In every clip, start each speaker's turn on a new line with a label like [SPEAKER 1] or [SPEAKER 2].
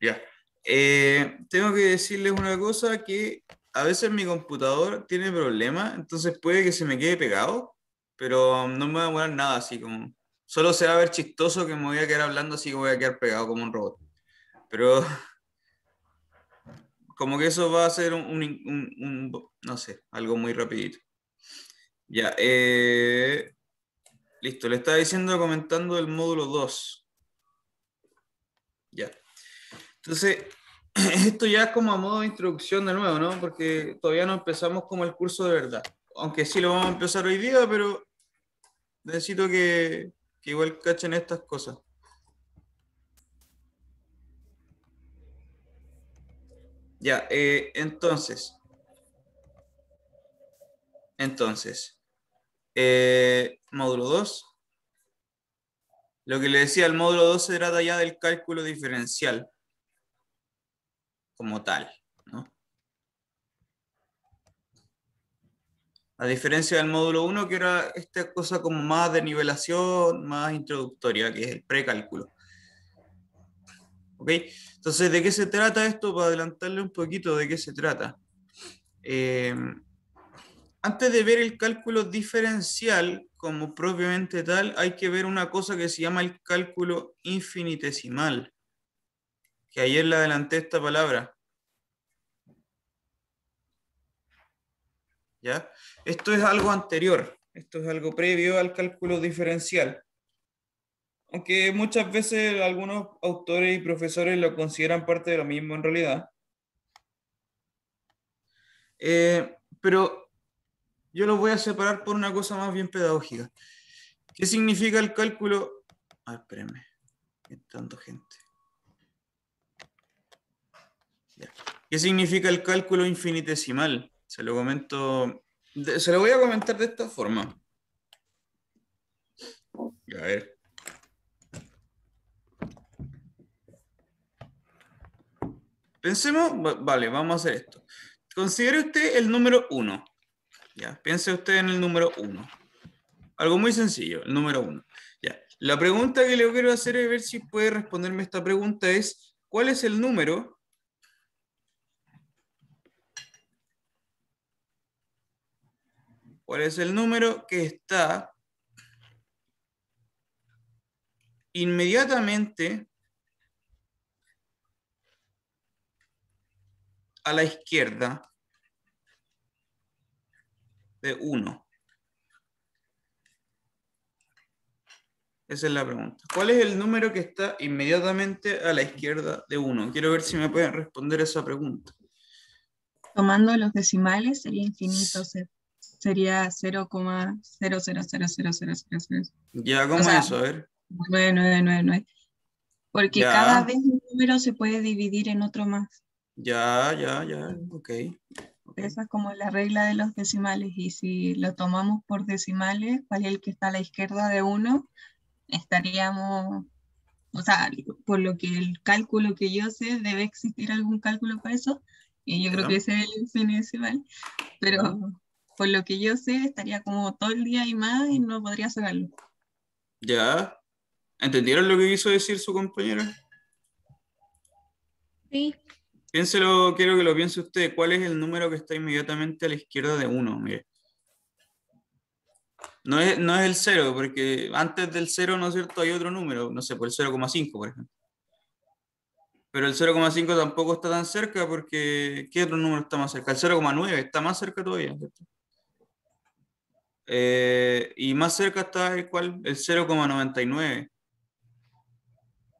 [SPEAKER 1] Ya. Eh, tengo que decirles una cosa que a veces mi computador tiene problemas, entonces puede que se me quede pegado, pero um, no me va a demorar nada así como... Solo se va a ver chistoso que me voy a quedar hablando así que voy a quedar pegado como un robot. Pero como que eso va a ser un, no sé, algo muy rapidito. Ya, eh, listo, le estaba diciendo comentando el módulo 2. Ya. Entonces, esto ya es como a modo de introducción de nuevo, ¿no? Porque todavía no empezamos como el curso de verdad. Aunque sí lo vamos a empezar hoy día, pero necesito que, igual cachen estas cosas. Ya, eh, entonces. Entonces, eh, módulo 2, lo que le decía, al módulo 2 se trata ya del cálculo diferencial como tal. ¿no? A diferencia del módulo 1, que era esta cosa como más de nivelación, más introductoria, que es el precálculo. ¿Ok? Entonces, ¿de qué se trata esto? Para adelantarle un poquito, ¿de qué se trata? Eh, antes de ver el cálculo diferencial como propiamente tal, hay que ver una cosa que se llama el cálculo infinitesimal, que ayer le adelanté esta palabra. ¿Ya? Esto es algo anterior, esto es algo previo al cálculo diferencial. Aunque muchas veces algunos autores y profesores lo consideran parte de lo mismo en realidad. Eh, pero yo lo voy a separar por una cosa más bien pedagógica. ¿Qué significa el cálculo? Ah, ver, espérenme, hay tanto gente. ¿Qué significa el cálculo infinitesimal? Se lo comento, se lo voy a comentar de esta forma. A ver. Pensemos, vale, vamos a hacer esto. Considere usted el número 1. Piense usted en el número uno. Algo muy sencillo, el número uno. ¿ya? La pregunta que le quiero hacer es ver si puede responderme esta pregunta es, ¿cuál es el número cuál es el número que está inmediatamente a la izquierda de 1? Esa es la pregunta. ¿Cuál es el número que está inmediatamente a la izquierda de 1? Quiero ver si me pueden responder esa pregunta.
[SPEAKER 2] Tomando los decimales sería infinito, sería 0,000000
[SPEAKER 1] Ya, ¿cómo eso? A ver. Porque cada vez
[SPEAKER 2] un número se puede dividir en otro más.
[SPEAKER 1] Ya, ya, ya, ok
[SPEAKER 2] esa es como la regla de los decimales y si lo tomamos por decimales, ¿cuál es el que está a la izquierda de uno Estaríamos, o sea, por lo que el cálculo que yo sé, debe existir algún cálculo para eso y yo creo que ese es el pero por lo que yo sé estaría como todo el día y más y no podría hacerlo.
[SPEAKER 1] Ya, ¿entendieron lo que quiso decir su compañera? Sí. Piénselo, quiero que lo piense usted. ¿Cuál es el número que está inmediatamente a la izquierda de 1? No es, no es el 0, porque antes del 0, ¿no es cierto? Hay otro número, no sé, por el 0,5, por ejemplo. Pero el 0,5 tampoco está tan cerca porque ¿qué otro número está más cerca? El 0,9 está más cerca todavía, eh, y más cerca está el cual, el 0,99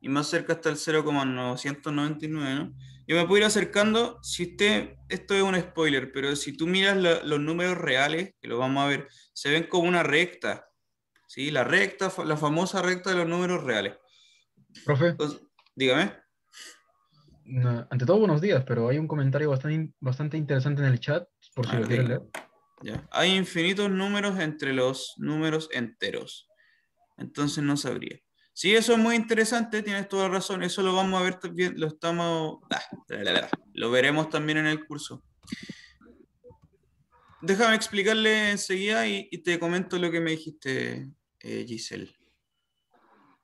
[SPEAKER 1] y más cerca está el 0,999, ¿no? Yo me puedo ir acercando, si usted, esto es un spoiler, pero si tú miras los números reales, que lo vamos a ver, se ven como una recta, ¿sí? La recta, la famosa recta de los números reales. Profe. Pues, dígame. Ante todo, buenos días, pero hay un comentario bastante, bastante interesante en el chat, por si ah, lo quieren leer. Hay infinitos números entre los números enteros. Entonces no sabría. Sí, eso es muy interesante, tienes toda razón. Eso lo vamos a ver también, lo estamos. Ah, lo veremos también en el curso. Déjame explicarle enseguida y, te comento lo que me dijiste, eh, Giselle.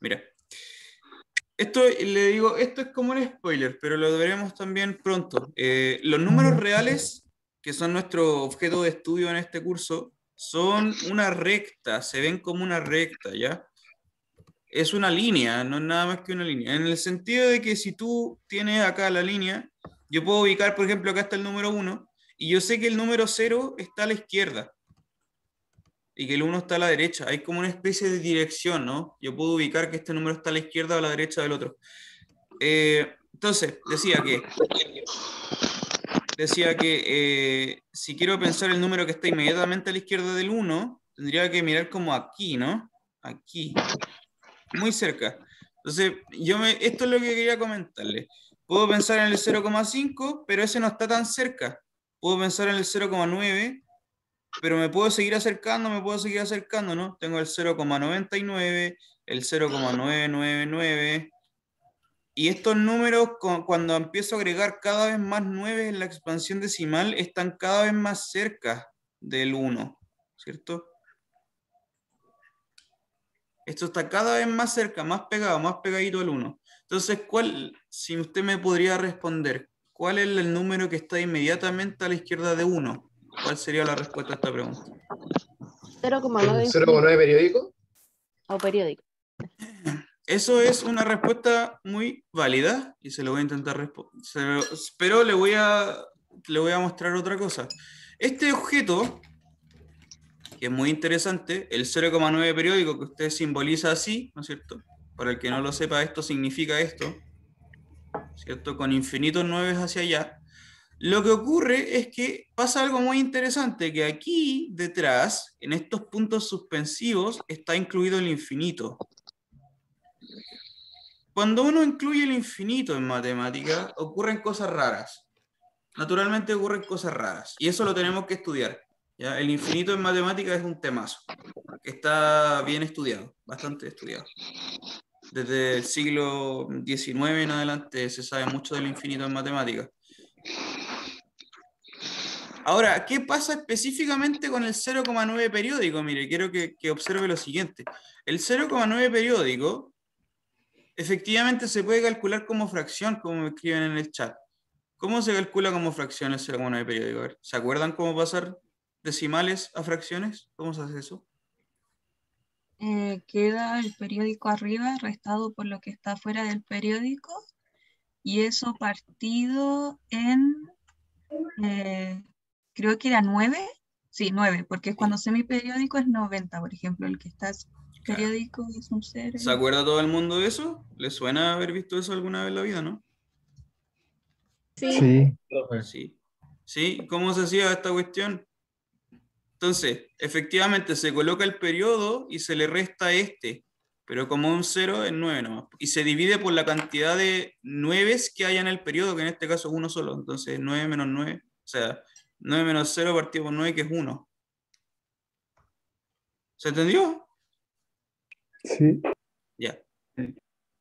[SPEAKER 1] Mira, esto le digo, esto es como un spoiler, pero lo veremos también pronto. Eh, los números reales, que son nuestro objeto de estudio en este curso, son una recta, se ven como una recta, ¿ya? es una línea, no es nada más que una línea. En el sentido de que si tú tienes acá la línea, yo puedo ubicar, por ejemplo, acá está el número 1, y yo sé que el número 0 está a la izquierda y que el 1 está a la derecha. Hay como una especie de dirección, ¿no? Yo puedo ubicar que este número está a la izquierda o a la derecha del otro. Eh, entonces, decía que... Decía que eh, si quiero pensar el número que está inmediatamente a la izquierda del 1, tendría que mirar como aquí, ¿no? Aquí muy cerca. Entonces, yo me, esto es lo que quería comentarle. Puedo pensar en el 0,5, pero ese no está tan cerca. Puedo pensar en el 0,9, pero me puedo seguir acercando, me puedo seguir acercando, ¿no? Tengo el 0,99, el 0,999. Y estos números, cuando empiezo a agregar cada vez más 9 en la expansión decimal, están cada vez más cerca del 1, ¿cierto? Esto está cada vez más cerca, más pegado, más pegadito al 1. Entonces, ¿cuál, si usted me podría responder, cuál es el número que está inmediatamente a la izquierda de 1? ¿Cuál sería la respuesta a esta pregunta? 0,9. periódico? O periódico. Eso es una respuesta muy válida y se lo voy a intentar responder. Pero le voy a, le voy a mostrar otra cosa. Este objeto que es muy interesante, el 0,9 periódico que usted simboliza así, ¿no es cierto? Para el que no lo sepa, esto significa esto, ¿cierto? Con infinitos 9 hacia allá. Lo que ocurre es que pasa algo muy interesante, que aquí detrás, en estos puntos suspensivos, está incluido el infinito. Cuando uno incluye el infinito en matemática, ocurren cosas raras. Naturalmente ocurren cosas raras, y eso lo tenemos que estudiar. El infinito en matemáticas es un temazo, que está bien estudiado, bastante estudiado. Desde el siglo XIX en adelante se sabe mucho del infinito en matemáticas. Ahora, ¿qué pasa específicamente con el 0,9 periódico? Mire, quiero que, observe lo siguiente. El 0,9 periódico efectivamente se puede calcular como fracción, como me escriben en el chat. ¿Cómo se calcula como fracción el 0,9 periódico? ¿Se acuerdan cómo pasar decimales a fracciones? ¿Cómo se hace eso?
[SPEAKER 2] Eh, queda el periódico arriba restado por lo que está fuera del periódico y eso partido en, eh, creo que era 9, sí, 9, porque cuando sé mi periódico es 90, por ejemplo, el que está el periódico es un 0. ¿Se eh, acuerda
[SPEAKER 1] todo el mundo de eso? ¿Le suena haber visto eso alguna vez en la vida, no?
[SPEAKER 2] Sí. Sí.
[SPEAKER 1] sí. ¿Sí? ¿Cómo se hacía esta cuestión? Entonces, efectivamente se coloca el periodo y se le resta este, pero como un 0 es 9 nomás. Y se divide por la cantidad de 9 que haya en el periodo, que en este caso es uno solo. Entonces, 9 menos 9, o sea, 9 menos 0 partido por 9, que es 1. ¿Se entendió? Sí. Ya.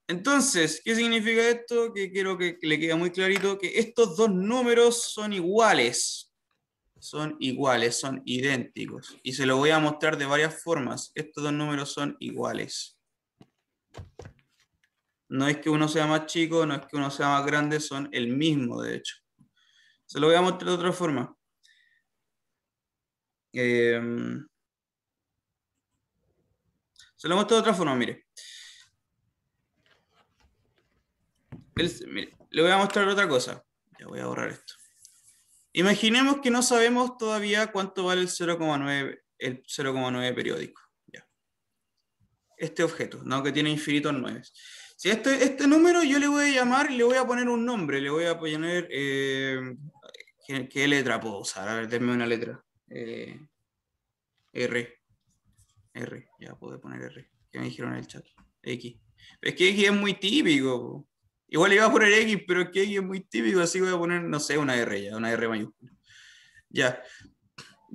[SPEAKER 1] Entonces, ¿qué significa esto? Que quiero que le quede muy clarito que estos dos números son iguales son iguales, son idénticos. Y se lo voy a mostrar de varias formas. Estos dos números son iguales. No es que uno sea más chico, no es que uno sea más grande, son el mismo, de hecho. Se lo voy a mostrar de otra forma. Em, se lo muestro de otra forma, mire. mire. Le voy a mostrar otra cosa. Ya voy a borrar esto. Imaginemos que no sabemos todavía cuánto vale el 0,9 el 0,9 periódico. Este objeto, ¿no? que tiene infinitos 9. Si este, este número yo le voy a llamar, y le voy a poner un nombre, le voy a poner... Eh, ¿qué, letra puedo usar? A ver, denme una letra. Eh, R. R, ya puedo poner R. ¿Qué me dijeron en el chat? X. Es que X es muy típico. Igual le iba a poner X, pero es que X es muy típico, así voy a poner, no sé, una R ya, una R mayúscula. Ya.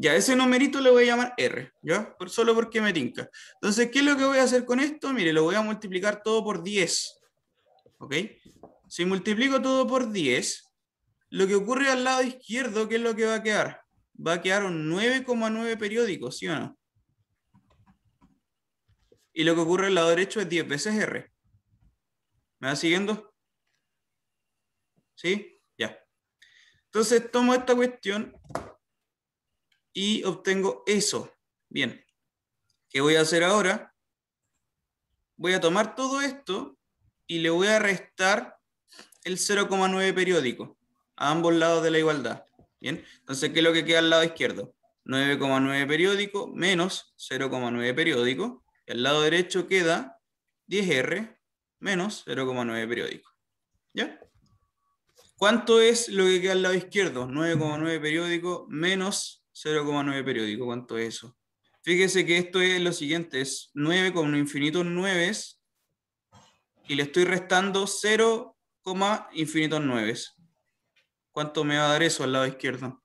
[SPEAKER 1] Ya, ese numerito le voy a llamar R, ¿ya? solo porque me tinca. Entonces, ¿qué es lo que voy a hacer con esto? Mire, lo voy a multiplicar todo por 10. ¿Ok? Si multiplico todo por 10, lo que ocurre al lado izquierdo, ¿qué es lo que va a quedar? Va a quedar un 9,9 periódico, ¿sí o no? Y lo que ocurre al lado derecho es 10 veces R. ¿Me va siguiendo? ¿Sí? Ya. Entonces tomo esta cuestión y obtengo eso. Bien. ¿Qué voy a hacer ahora? Voy a tomar todo esto y le voy a restar el 0,9 periódico a ambos lados de la igualdad. Bien. Entonces, ¿qué es lo que queda al lado izquierdo? 9,9 periódico menos 0,9 periódico. Y al lado derecho queda 10R menos 0,9 periódico. ¿Ya? ¿Cuánto es lo que queda al lado izquierdo? 9,9 periódico menos 0,9 periódico. ¿Cuánto es eso? Fíjese que esto es lo siguiente, es 9 con infinitos 9 y le estoy restando 0, infinitos 9. ¿Cuánto me va a dar eso al lado izquierdo?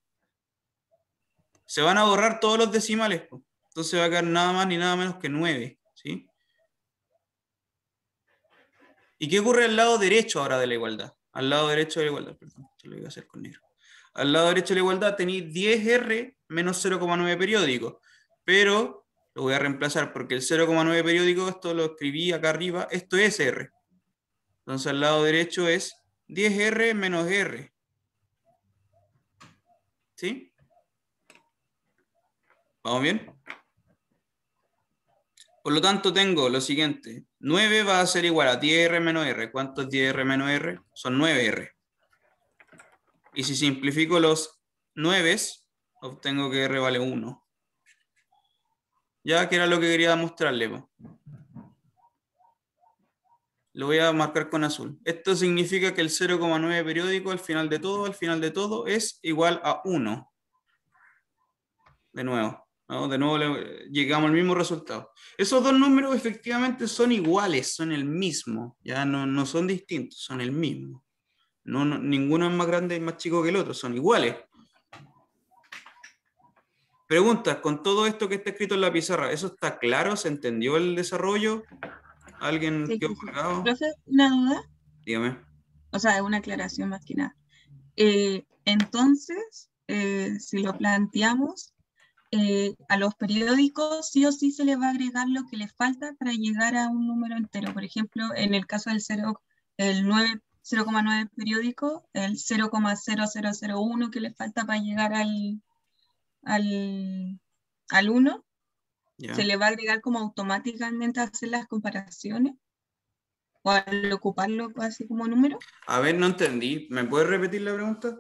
[SPEAKER 1] Se van a borrar todos los decimales, entonces va a quedar nada más ni nada menos que 9. ¿sí? ¿Y qué ocurre al lado derecho ahora de la igualdad? al lado derecho de la igualdad, perdón, esto lo voy a hacer con negro. Al lado derecho de la igualdad tenéis 10R menos 0,9 periódico, pero lo voy a reemplazar porque el 0,9 periódico, esto lo escribí acá arriba, esto es R. Entonces al lado derecho es 10R menos R. ¿Sí? ¿Vamos bien? Por lo tanto tengo lo siguiente, 9 va a ser igual a 10R menos R. ¿Cuánto es 10R menos R? Son 9R. Y si simplifico los 9, obtengo que R vale 1. Ya que era lo que quería mostrarle. Lo voy a marcar con azul. Esto significa que el 0,9 periódico al final de todo, al final de todo, es igual a 1. De nuevo. De nuevo llegamos al mismo resultado. Esos dos números efectivamente son iguales, son el mismo, ya no, no son distintos, son el mismo. No, ninguno es más grande y más chico que el otro, son iguales. Preguntas, con todo esto que está escrito en la pizarra, ¿eso está claro? ¿Se entendió el desarrollo? ¿Alguien sí, quedó colgado? una duda? Dígame.
[SPEAKER 2] O sea, una aclaración más que nada. Eh, entonces, eh, si lo planteamos, eh, a los periódicos sí o sí se les va a agregar lo que les falta para llegar a un número entero. Por ejemplo, en el caso del el 0,9 periódico, el 0,0001 que les falta para llegar al, al, al 1, se le va a agregar como automáticamente hacer las comparaciones o al ocuparlo así como número.
[SPEAKER 1] A ver, no entendí. ¿Me puedes repetir la pregunta?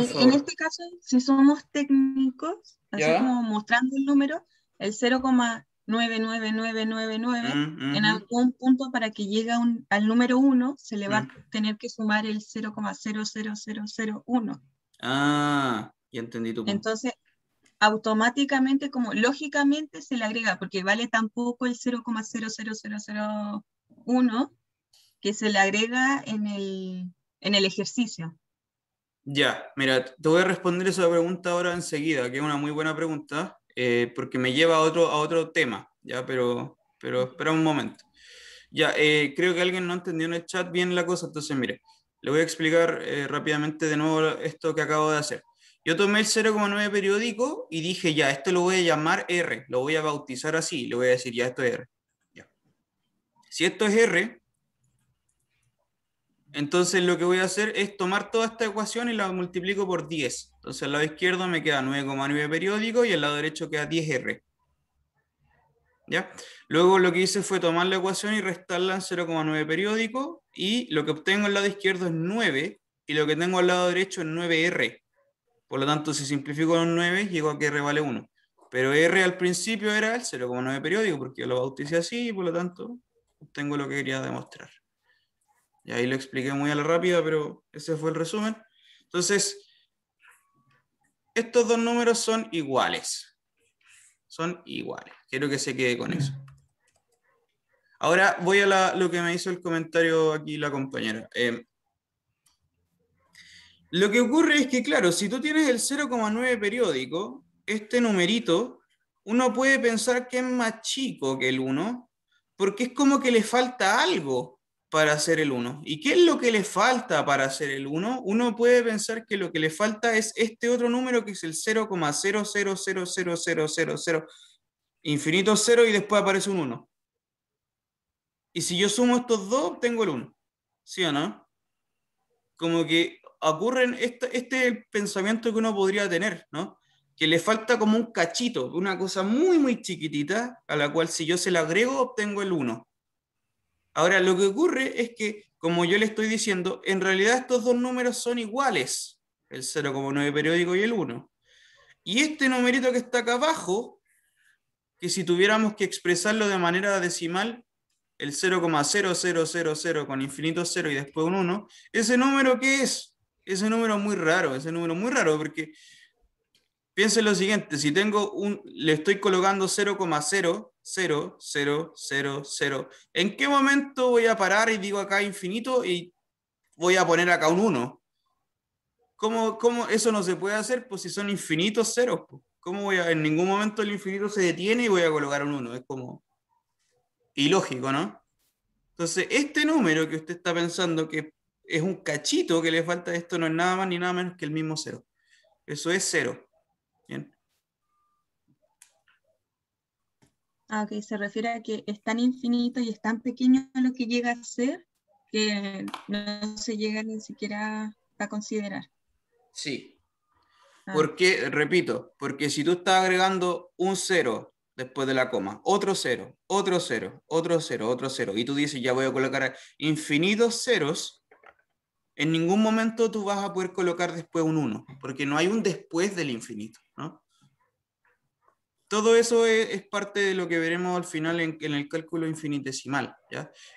[SPEAKER 2] en este caso, si somos técnicos, así como mostrando el número, el 0,99999, mm, en algún punto para que llegue al número 1, se le va a mm. tener que sumar el 0,00001.
[SPEAKER 1] Ah, ya entendí tu punto.
[SPEAKER 2] Entonces, automáticamente, como lógicamente, se le agrega, porque vale tampoco el 0,00001 que se le agrega en el ejercicio.
[SPEAKER 1] Ya, mira, te voy a responder esa pregunta ahora enseguida, que es una muy buena pregunta, eh, porque me lleva a otro, a otro tema, ya, pero, pero espera un momento. Ya, eh, creo que alguien no entendió en el chat bien la cosa, entonces mire, le voy a explicar eh, rápidamente de nuevo esto que acabo de hacer. Yo tomé el 0,9 periódico y dije, ya, esto lo voy a llamar R, lo voy a bautizar así, le voy a decir, ya, esto es R. Si esto es R, entonces lo que voy a hacer es tomar toda esta ecuación y la multiplico por 10. Entonces al lado izquierdo me queda 9,9 periódico y al lado derecho queda 10R. ¿Ya? Luego lo que hice fue tomar la ecuación y restarla en 0,9 periódico y lo que obtengo al lado izquierdo es 9 y lo que tengo al lado derecho es 9R. Por lo tanto, si simplifico los 9, llego a que R vale 1. Pero R al principio era el 0,9 periódico porque yo lo bauticé así y por lo tanto obtengo lo que quería demostrar. Y ahí lo expliqué muy a la rápida, pero ese fue el resumen. Entonces, estos dos números son iguales. Son iguales. Quiero que se quede con eso. Ahora voy a lo que me hizo el comentario aquí la compañera. Eh, lo que ocurre es que, claro, si tú tienes el 0,9 periódico, este numerito, uno puede pensar que es más chico que el 1, porque es como que le falta algo para hacer el uno. ¿Y qué es lo que le falta para hacer el uno? Uno puede pensar que lo que le falta es este otro número que es el 0,0000000, infinito 0 y después aparece un 1. Y si yo sumo estos dos, obtengo el 1. ¿Sí o no? Como que ocurren, este, este pensamiento que uno podría tener, ¿no? Que le falta como un cachito, una cosa muy, muy chiquitita, a la cual si yo se la agrego, obtengo el 1. Ahora, lo que ocurre es que, como yo le estoy diciendo, en realidad estos dos números son iguales, el 0,9 periódico y el 1. Y este numerito que está acá abajo, que si tuviéramos que expresarlo de manera decimal, el 0,0000 con infinito 0 y después un 1, ese número que es, ese número muy raro, ese número muy raro, porque Piensen lo siguiente, si tengo un, le estoy colocando 0,00000, ¿en qué momento voy a parar y digo acá infinito y voy a poner acá un 1? ¿Cómo, ¿Cómo, eso no se puede hacer? Pues si son infinitos ceros. Pues, ¿Cómo voy a, en ningún momento el infinito se detiene y voy a colocar un 1? Es como ilógico, ¿no? Entonces, este número que usted está pensando que es un cachito que le falta esto no es nada más ni nada menos que el mismo cero. Eso es cero.
[SPEAKER 2] a se refiere a que es tan infinito y es tan pequeño lo que llega a ser que no se llega ni siquiera a considerar. Sí. Ah.
[SPEAKER 1] Porque, repito, porque si tú estás agregando un cero después de la coma, otro cero, otro cero, otro cero, otro cero, y tú dices, ya voy a colocar infinitos ceros, en ningún momento tú vas a poder colocar después un 1, porque no hay un después del infinito. Todo eso es, parte de lo que veremos al final en, el cálculo infinitesimal.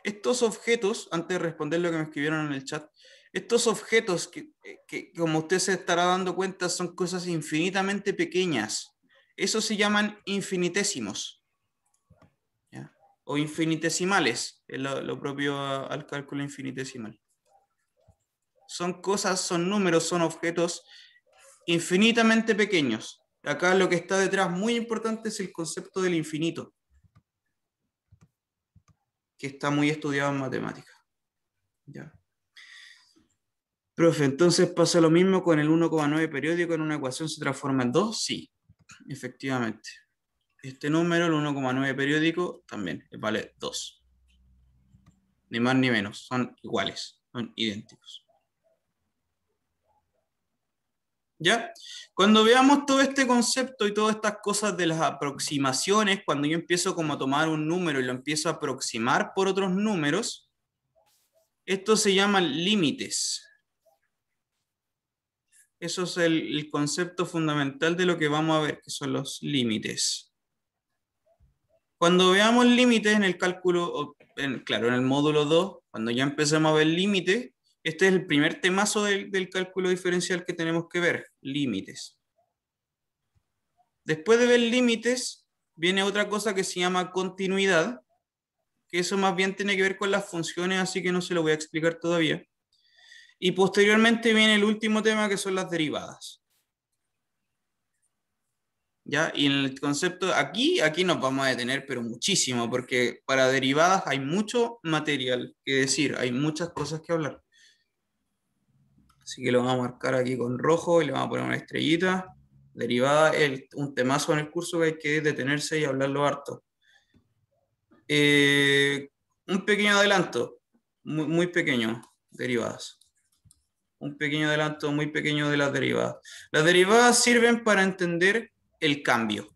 [SPEAKER 1] Estos objetos, antes de responder lo que me escribieron en el chat, estos objetos que, como usted se estará dando cuenta, son cosas infinitamente pequeñas. Eso se llaman infinitésimos o infinitesimales, es lo, propio al cálculo infinitesimal. Son cosas, son números, son objetos infinitamente pequeños acá lo que está detrás muy importante es el concepto del infinito, que está muy estudiado en matemáticas. Ya. Profe, entonces pasa lo mismo con el 1,9 periódico en una ecuación se transforma en 2, sí, efectivamente. Este número, el 1,9 periódico, también vale 2. Ni más ni menos, son iguales, son idénticos. ¿Ya? Cuando veamos todo este concepto y todas estas cosas de las aproximaciones, cuando yo empiezo como a tomar un número y lo empiezo a aproximar por otros números, esto se llama límites. Eso es el, concepto fundamental de lo que vamos a ver, que son los límites. Cuando veamos límites en el cálculo, claro, en el módulo 2, cuando ya empecemos a ver límites, este es el primer temazo del, cálculo diferencial que tenemos que ver, límites. Después de ver límites, viene otra cosa que se llama continuidad, que eso más bien tiene que ver con las funciones, así que no se lo voy a explicar todavía. Y posteriormente viene el último tema que son las derivadas. ¿Ya? Y en el concepto, aquí, aquí nos vamos a detener, pero muchísimo, porque para derivadas hay mucho material que decir, hay muchas cosas que hablar. Así que lo vamos a marcar aquí con rojo y le vamos a poner una estrellita. Derivada, el, un temazo en el curso que hay que detenerse y hablarlo harto. Eh, un pequeño adelanto, muy pequeño, derivadas un pequeño adelanto muy pequeño de las derivadas. Las derivadas sirven para entender el cambio.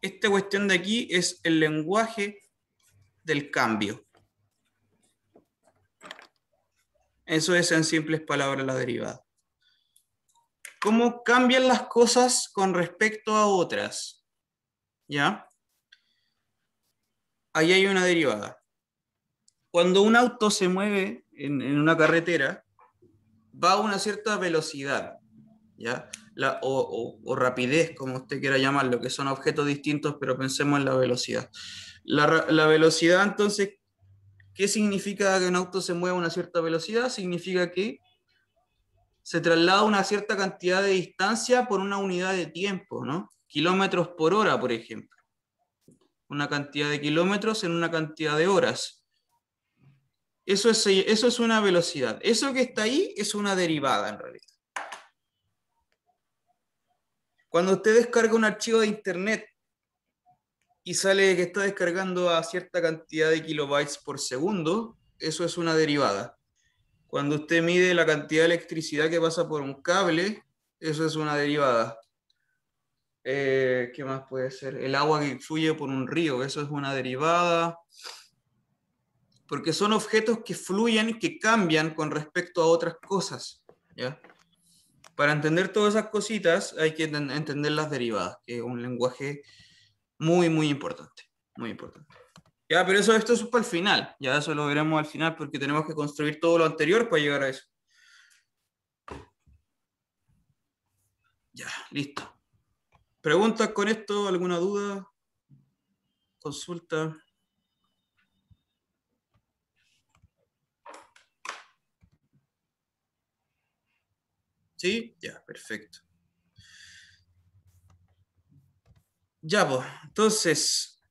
[SPEAKER 1] Esta cuestión de aquí es el lenguaje del cambio. Eso es en simples palabras la derivada. ¿Cómo cambian las cosas con respecto a otras? ¿Ya? Ahí hay una derivada. Cuando un auto se mueve en, una carretera, va a una cierta velocidad, ¿ya? o, rapidez, como usted quiera llamarlo, que son objetos distintos, pero pensemos en la velocidad. La, la velocidad, entonces, ¿Qué significa que un auto se mueva a una cierta velocidad? Significa que se traslada una cierta cantidad de distancia por una unidad de tiempo, ¿no? Kilómetros por hora, por ejemplo. Una cantidad de kilómetros en una cantidad de horas. Eso es, eso es una velocidad. Eso que está ahí es una derivada, en realidad. Cuando usted descarga un archivo de internet y sale que está descargando a cierta cantidad de kilobytes por segundo, eso es una derivada. Cuando usted mide la cantidad de electricidad que pasa por un cable, eso es una derivada. Eh, ¿Qué más puede ser? El agua que fluye por un río, eso es una derivada. Porque son objetos que fluyen, que cambian con respecto a otras cosas. Para entender todas esas cositas hay que entender las derivadas, que es un lenguaje muy, muy importante. Muy importante. Ya, pero eso esto es para el final. Ya eso lo veremos al final porque tenemos que construir todo lo anterior para llegar a eso. Ya, listo. ¿Preguntas con esto? ¿Alguna duda? ¿Consulta? ¿Sí? Ya, perfecto. Ya, pues, entonces,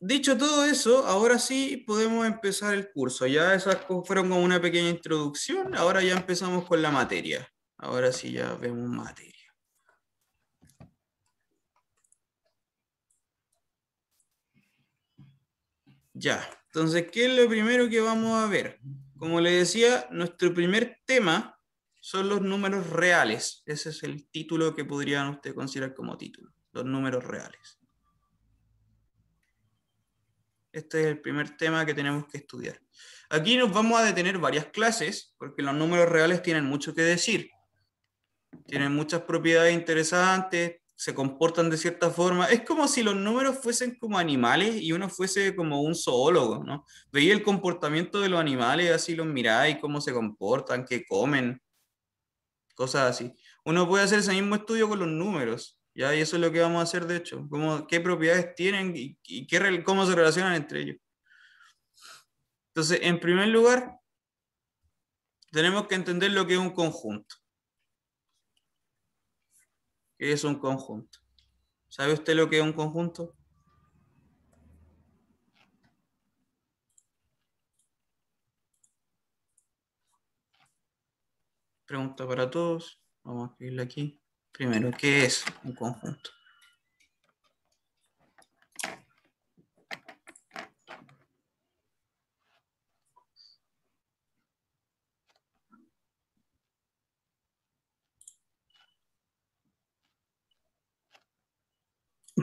[SPEAKER 1] dicho todo eso, ahora sí podemos empezar el curso. Ya esas fueron como una pequeña introducción, ahora ya empezamos con la materia. Ahora sí ya vemos materia. Ya, entonces, ¿qué es lo primero que vamos a ver? Como le decía, nuestro primer tema son los números reales. Ese es el título que podrían ustedes considerar como título los números reales. Este es el primer tema que tenemos que estudiar. Aquí nos vamos a detener varias clases, porque los números reales tienen mucho que decir. Tienen muchas propiedades interesantes, se comportan de cierta forma. Es como si los números fuesen como animales y uno fuese como un zoólogo, ¿no? Veía el comportamiento de los animales, así los miráis, cómo se comportan, qué comen, cosas así. Uno puede hacer ese mismo estudio con los números. Y eso es lo que vamos a hacer, de hecho, qué propiedades tienen y, cómo se relacionan entre ellos. Entonces, en primer lugar, tenemos que entender lo que es un conjunto. ¿Qué es un conjunto? ¿Sabe usted lo que es un conjunto? Pregunta para todos. Vamos a escribirla aquí primero ¿qué es un conjunto.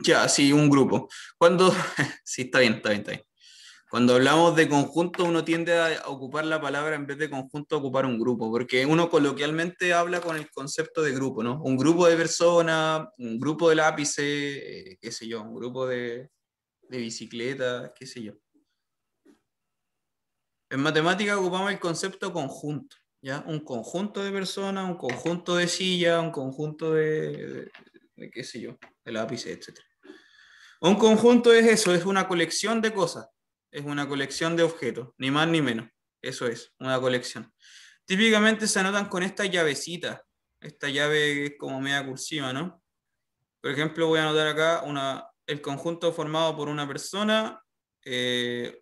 [SPEAKER 1] Ya, sí, un grupo. Cuando, sí, está bien, está bien, está bien. Cuando hablamos de conjunto, uno tiende a ocupar la palabra en vez de conjunto, ocupar un grupo, porque uno coloquialmente habla con el concepto de grupo, ¿no? Un grupo de personas, un grupo de lápices, eh, qué sé yo, un grupo de, bicicletas, qué sé yo. En matemática ocupamos el concepto conjunto, ¿ya? Un conjunto de personas, un conjunto de sillas, un conjunto de, qué sé yo, de lápices, etc. Un conjunto es eso, es una colección de cosas es una colección de objetos, ni más ni menos. Eso es, una colección. Típicamente se anotan con esta llavecita, esta llave es como media cursiva, ¿no? Por ejemplo, voy a anotar acá una, el conjunto formado por una persona, eh,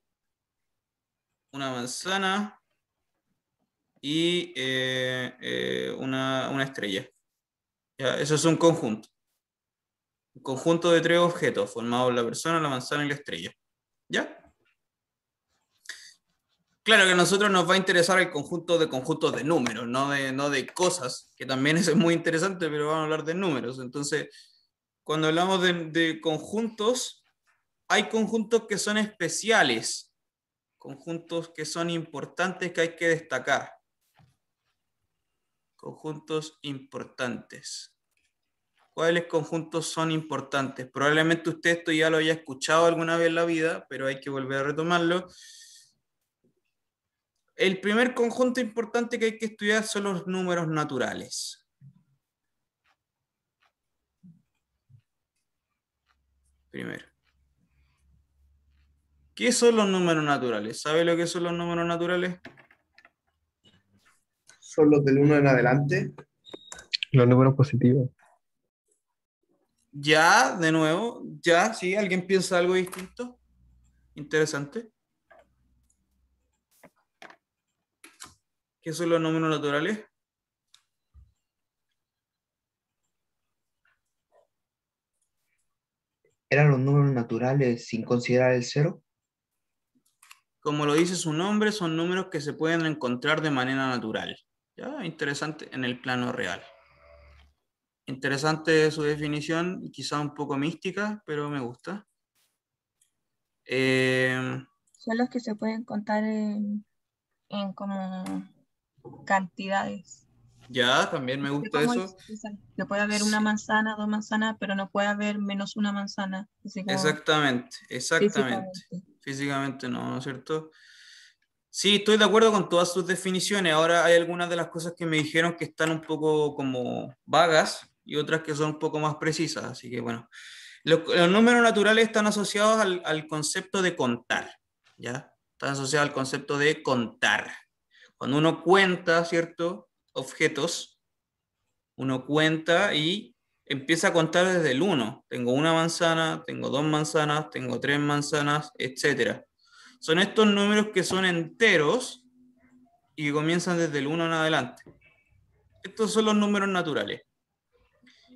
[SPEAKER 1] una manzana y eh, eh, una, estrella. Ya, eso es un conjunto. Un conjunto de tres objetos formado por la persona, la manzana y la estrella. ¿Ya? Claro que a nosotros nos va a interesar el conjunto de conjuntos de números, no de, no de cosas, que también es muy interesante, pero vamos a hablar de números. Entonces, cuando hablamos de, de conjuntos, hay conjuntos que son especiales, conjuntos que son importantes que hay que destacar. Conjuntos importantes. ¿Cuáles conjuntos son importantes? Probablemente usted esto ya lo haya escuchado alguna vez en la vida, pero hay que volver a retomarlo el primer conjunto importante que hay que estudiar son los números naturales. Primero. ¿Qué son los números naturales? ¿Sabe lo que son los números naturales? Son los del 1 en adelante. Los números positivos. Ya, de nuevo, ya, sí, alguien piensa algo distinto. Interesante. ¿Qué son los números naturales? ¿Eran los números naturales sin considerar el cero? Como lo dice su nombre, son números que se pueden encontrar de manera natural. Interesante en el plano real. Interesante su definición, quizá un poco mística, pero me gusta. Eh,
[SPEAKER 2] son los que se pueden contar en, en como cantidades.
[SPEAKER 1] Ya, también me gusta eso.
[SPEAKER 2] no puede haber una manzana, dos manzanas, pero no puede haber menos una manzana.
[SPEAKER 1] Exactamente, exactamente. Físicamente. no, ¿no es cierto? Sí, estoy de acuerdo con todas sus definiciones. Ahora hay algunas de las cosas que me dijeron que están un poco como vagas y otras que son un poco más precisas. Así que bueno, los, números naturales están asociados al, al concepto de contar, ¿ya? Están asociados al concepto de contar. Cuando uno cuenta, ¿cierto? Objetos, uno cuenta y empieza a contar desde el 1. Tengo una manzana, tengo dos manzanas, tengo tres manzanas, etc. Son estos números que son enteros y comienzan desde el 1 en adelante. Estos son los números naturales.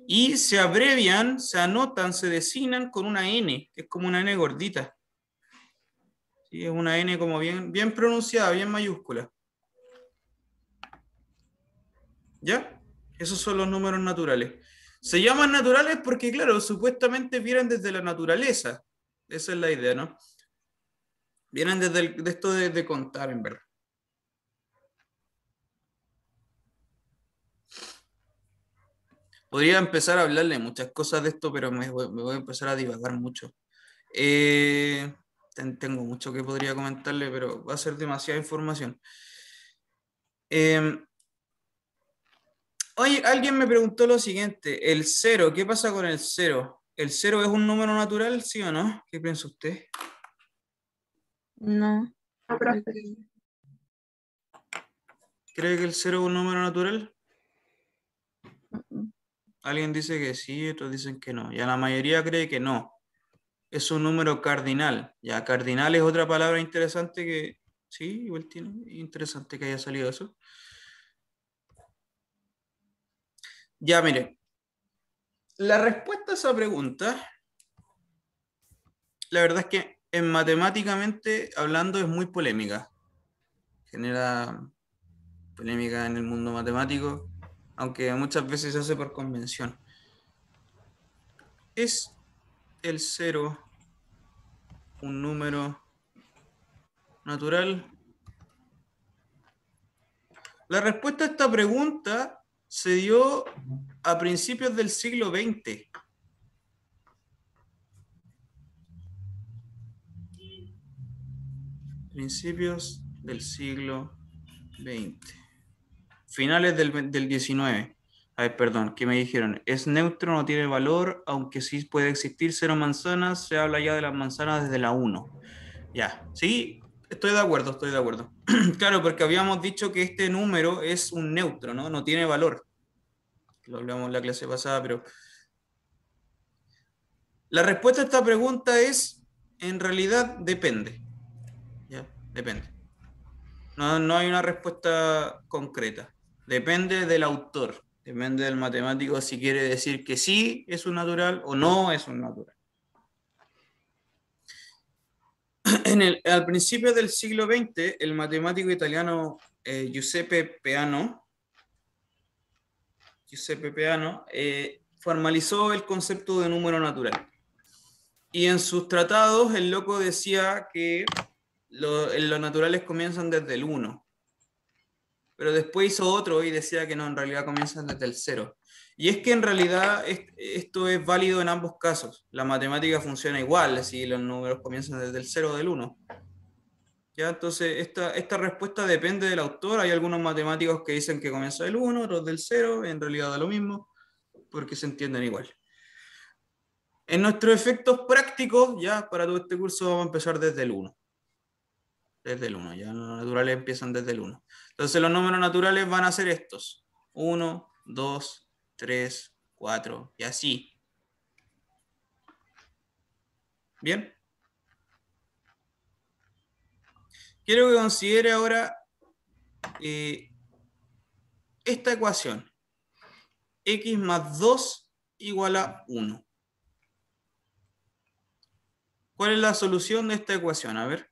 [SPEAKER 1] Y se abrevian, se anotan, se designan con una N, que es como una N gordita. Sí, es una N como bien, bien pronunciada, bien mayúscula. ¿Ya? Esos son los números naturales. Se llaman naturales porque, claro, supuestamente vienen desde la naturaleza. Esa es la idea, ¿no? Vienen desde de esto de, contar, en verdad. Podría empezar a hablarle muchas cosas de esto, pero me voy, a empezar a divagar mucho. Eh, tengo mucho que podría comentarle, pero va a ser demasiada información. Eh, Oye, alguien me preguntó lo siguiente, el cero, ¿qué pasa con el cero? ¿El cero es un número natural, sí o no? ¿Qué piensa usted?
[SPEAKER 2] No. Ah,
[SPEAKER 1] ¿Cree que el cero es un número natural? Alguien dice que sí, otros dicen que no. Ya la mayoría cree que no. Es un número cardinal. Ya, cardinal es otra palabra interesante que... Sí, igual tiene... Interesante que haya salido eso. Ya, mire. La respuesta a esa pregunta, la verdad es que en matemáticamente hablando es muy polémica. Genera polémica en el mundo matemático, aunque muchas veces se hace por convención. ¿Es el cero un número natural? La respuesta a esta pregunta se dio a principios del siglo XX. Principios del siglo XX. Finales del, del 19. ver, perdón, ¿qué me dijeron? Es neutro, no tiene valor, aunque sí puede existir cero manzanas, se habla ya de las manzanas desde la 1. Ya, sí, Estoy de acuerdo, estoy de acuerdo. claro, porque habíamos dicho que este número es un neutro, ¿no? No tiene valor. Lo hablamos en la clase pasada, pero... La respuesta a esta pregunta es, en realidad, depende. ¿Ya? Depende. No, no hay una respuesta concreta. Depende del autor, depende del matemático si quiere decir que sí es un natural o no es un natural. al principio del siglo XX, el matemático italiano eh, Giuseppe Peano, Giuseppe Peano eh, formalizó el concepto de número natural. Y en sus tratados, el loco decía que los naturales comienzan desde el 1. Pero después hizo otro y decía que no, en realidad comienzan desde el 0. Y es que en realidad esto es válido en ambos casos. La matemática funciona igual, si los números comienzan desde el 0 o del 1. Entonces, esta, esta respuesta depende del autor. Hay algunos matemáticos que dicen que comienza del 1, otros del 0, en realidad da lo mismo, porque se entienden igual. En nuestros efectos prácticos, ya para todo este curso vamos a empezar desde el 1. Desde el 1, ya los naturales empiezan desde el 1. Entonces los números naturales van a ser estos. 1, 2, 3, 4 y así. ¿Bien? Quiero que considere ahora eh, esta ecuación. x más 2 igual a 1. ¿Cuál es la solución de esta ecuación? A ver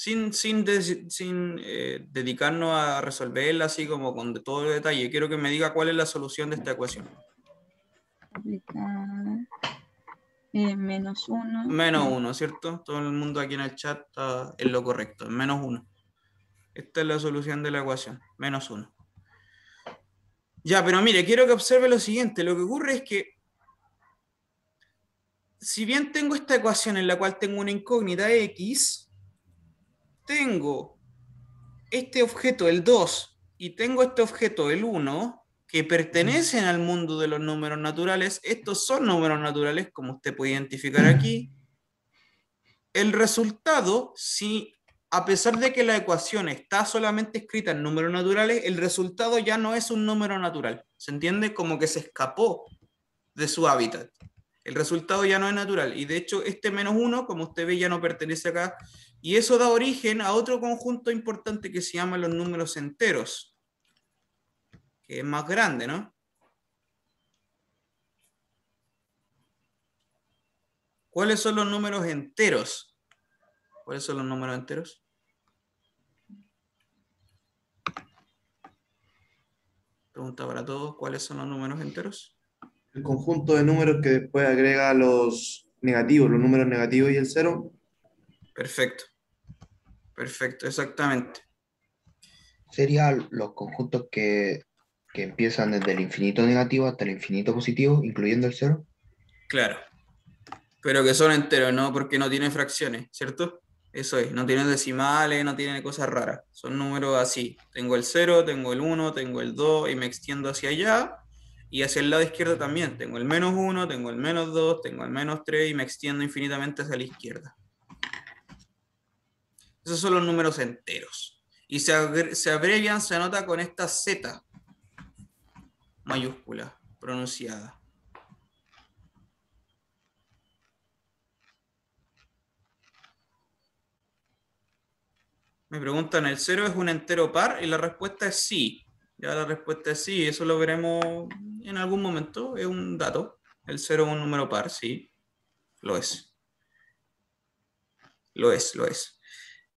[SPEAKER 1] sin, eh, dedicarnos a resolverla así como con todo el detalle. Quiero que me diga cuál es la solución de esta ecuación.
[SPEAKER 2] Eh, menos uno. Menos uno,
[SPEAKER 1] ¿cierto? Todo el mundo aquí en el chat está en lo correcto, menos uno. Esta es la solución de la ecuación, menos uno. Ya, pero mire, quiero que observe lo siguiente. Lo que ocurre es que si bien tengo esta ecuación en la cual tengo una incógnita x, tengo este objeto, el 2, y tengo este objeto, el 1, que pertenecen al mundo de los números naturales, estos son números naturales, como usted puede identificar aquí, el resultado, si a pesar de que la ecuación está solamente escrita en números naturales, el resultado ya no es un número natural. ¿Se entiende? Como que se escapó de su hábitat. El resultado ya no es natural. Y de hecho, este menos 1, como usted ve, ya no pertenece acá, y eso da origen a otro conjunto importante que se llama los números enteros, que es más grande, ¿no? ¿Cuáles son los números enteros? ¿Cuáles son los números enteros? Pregunta para todos, ¿cuáles son los números enteros? El conjunto de números que después agrega los negativos, los números negativos y el cero, Perfecto. Perfecto, exactamente. Serían los conjuntos que, empiezan desde el infinito negativo hasta el infinito positivo, incluyendo el cero. Claro. Pero que son enteros, ¿no? Porque no tienen fracciones, ¿cierto? Eso es, no tienen decimales, no tienen cosas raras. Son números así. Tengo el 0, tengo el 1, tengo el 2 y me extiendo hacia allá. Y hacia el lado izquierdo también. Tengo el menos 1, tengo el menos 2, tengo el menos 3 y me extiendo infinitamente hacia la izquierda. Esos son los números enteros. Y se, se abrevian, se anota con esta Z mayúscula pronunciada. Me preguntan, ¿el cero es un entero par? Y la respuesta es sí. Ya la respuesta es sí, eso lo veremos en algún momento, es un dato. El cero es un número par, sí. Lo es. Lo es, lo es.